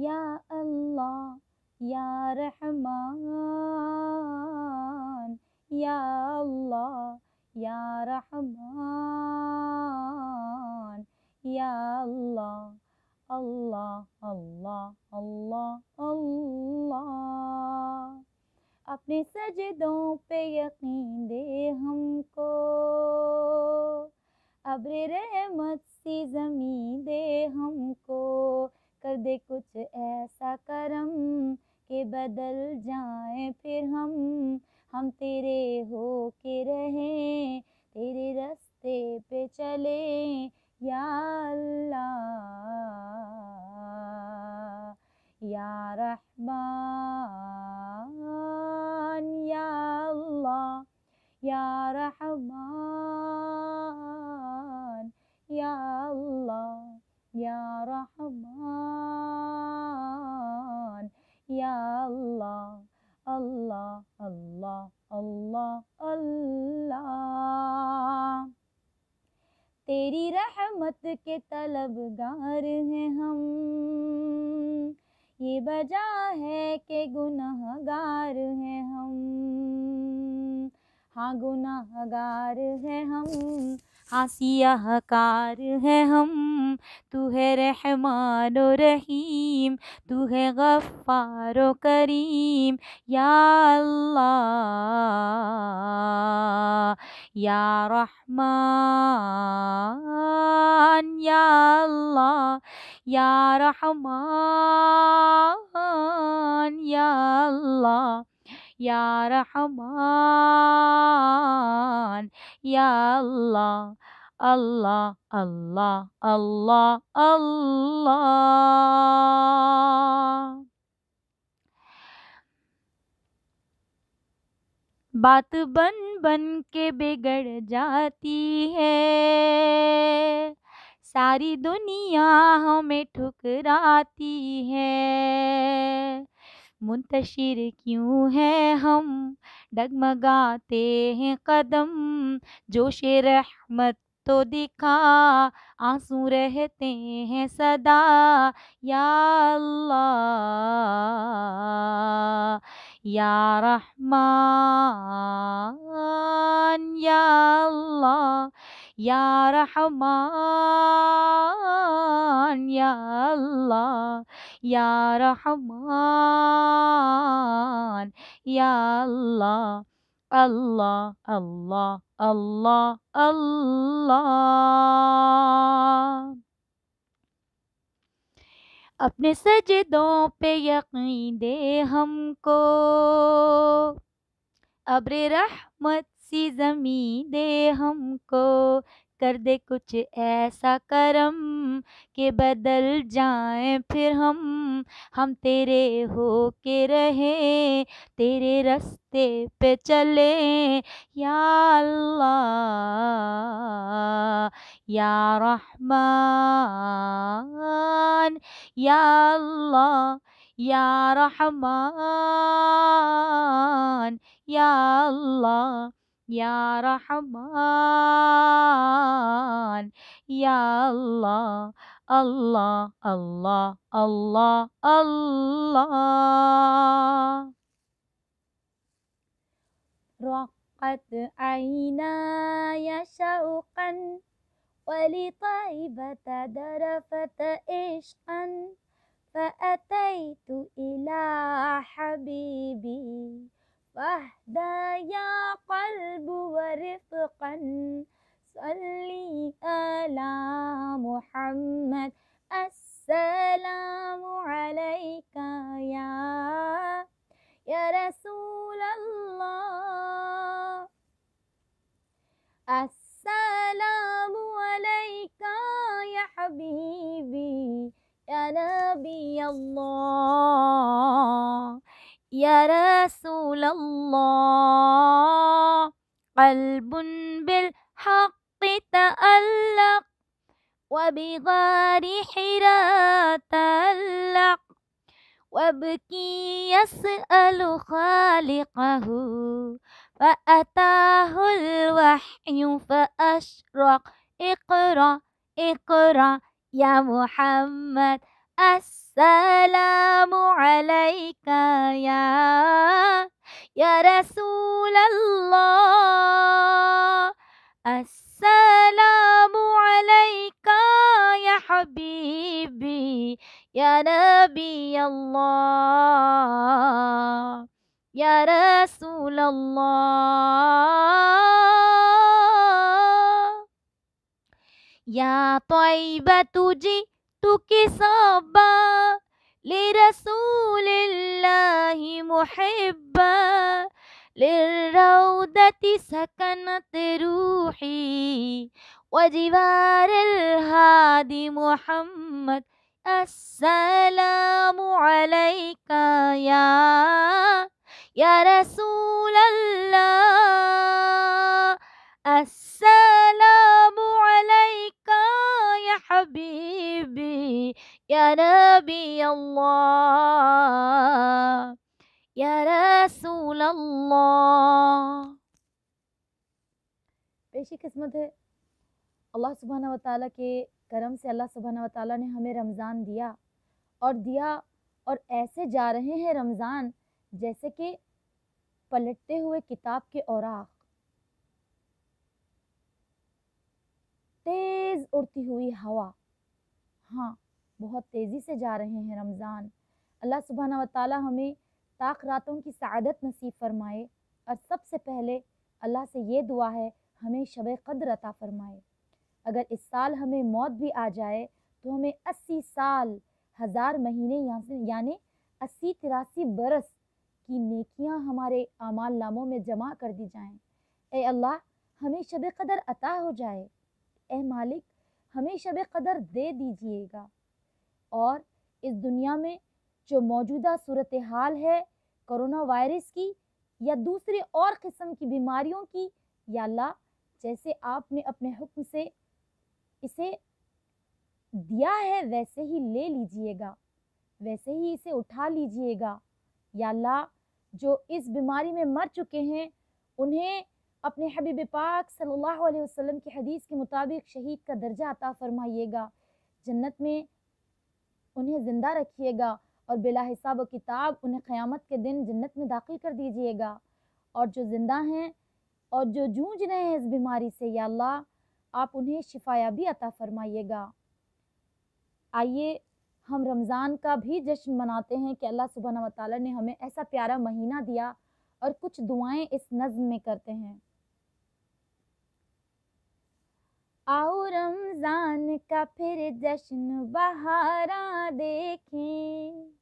या अल्लाह या रहमान या अल्लाह या रहमान या अल्लाह अल्लाह अल्लाह अल्लाह अल्लाह अपने सजदों पे यकीन दे हमको अब्र रहमत सी ज़मी दे हमको कर दे कुछ ऐसा करम के बदल जाए फिर हम हम तेरे हो के रहें तेरे रास्ते पे चले या रहमान या अल्लाह या रहमान या अल्लाह अल्लाह अल्लाह अल्लाह तेरी रहमत के तलबगार हैं हम ये बजा है कि गुनहगार हैं हम हाँ गुनाहगार है हम हाँ सियाहकार है हम तू है रहमान रहीम तू है गफ़ार करीम या अल्लाह या रहमान या अल्लाह या रहमान या अल्लाह या रहमान या अल्लाह अल्लाह अल्लाह अल्लाह अल्लाह बात बन बन के बिगड़ जाती है सारी दुनिया हमें ठुकराती है मुंतशिर क्यों है हम डगमगाते हैं कदम जोश रहमत तो दिखा आंसू रहते हैं सदा या अल्लाह या रहमान या अल्लाह या रहमान या अल्लाह या रहमान या अल्लाह अल्लाह अल्लाह अल्लाह अल्लाह अपने सजदों पे यकीन दे हमको अब्र रहमत सी ज़मी दे हमको कर दे कुछ ऐसा करम के बदल जाए फिर हम हम तेरे हो के रहें तेरे रास्ते पे चले या अल्लाह या रहमान या अल्लाह या रहमान या अल्लाह يا رحمن يا الله الله الله الله الله رقت عيناي شوقا ولطيبة درفت عشقا فأتيت حقا صلي على محمد السلام عليك يا يا رسول الله السلام عليك يا حبيبي يا نبي الله يا رسول الله قلب بالحق تألق وبغار حرا تألق وابكي يسأل خالقه فأتاه الوحي فأشرق اقرأ اقرأ يا محمد السلام عليك يا يا رسول الله السلام عليك يا حبيبي يا نبي الله يا رسول الله يا طيبة جئتك صبا لرسول الله محبا للروضة سكنت روحي وجوار الهادي محمد السلام عليك يا يا رسول الله السلام عليك يا حبيبي يا نبي الله يا رب रसूल अल्लाह किस्मत है अल्लाह सुबहाना व ताली के करम से अल्लाह सुबहाना व ताली ने हमें रमज़ान दिया और दिया और ऐसे जा रहे हैं रमज़ान जैसे कि पलटते हुए किताब के औराक तेज़ उड़ती हुई हवा हाँ बहुत तेज़ी से जा रहे हैं रमज़ान अल्लाह सुबहाना व ताली हमें ताक रातों की सदत नसीब फरमाए और सबसे पहले अल्लाह से ये दुआ है हमें शब कदर अता फरमाए अगर इस साल हमें मौत भी आ जाए तो हमें अस्सी साल हज़ार महीने यानी अस्सी तिरासी बरस की नेकियां हमारे आमाल नामों में जमा कर दी जाएं। ए अल्लाह हमें शब कदर अता हो जाए ए मालिक हमें शब कदर दे दीजिएगा और इस दुनिया में जो मौजूदा सूरत हाल है कोरोना वायरस की या दूसरे और किस्म की बीमारियों की या ला जैसे आपने अपने हुक्म से इसे दिया है वैसे ही ले लीजिएगा वैसे ही इसे उठा लीजिएगा या ला जो इस बीमारी में मर चुके हैं उन्हें अपने हबीब पाक सल्लल्लाहु अलैहि वसल्लम की हदीस के मुताबिक शहीद का दर्जा अता फरमाइएगा जन्नत में उन्हें ज़िंदा रखिएगा और बिला हिसाब व किताब उन्हें क़यामत के दिन जन्नत में दाखिल कर दीजिएगा और जो ज़िंदा हैं और जो जूझ रहे हैं इस बीमारी से या अल्लाह आप उन्हें शिफाया भी अता फरमाइएगा आइए हम रमज़ान का भी जश्न मनाते हैं कि अल्लाह सुबहाना वाली ने हमें ऐसा प्यारा महीना दिया और कुछ दुआएं इस नज़म में करते हैं आओ रमज़ान का फिर जश्न बहारा देखें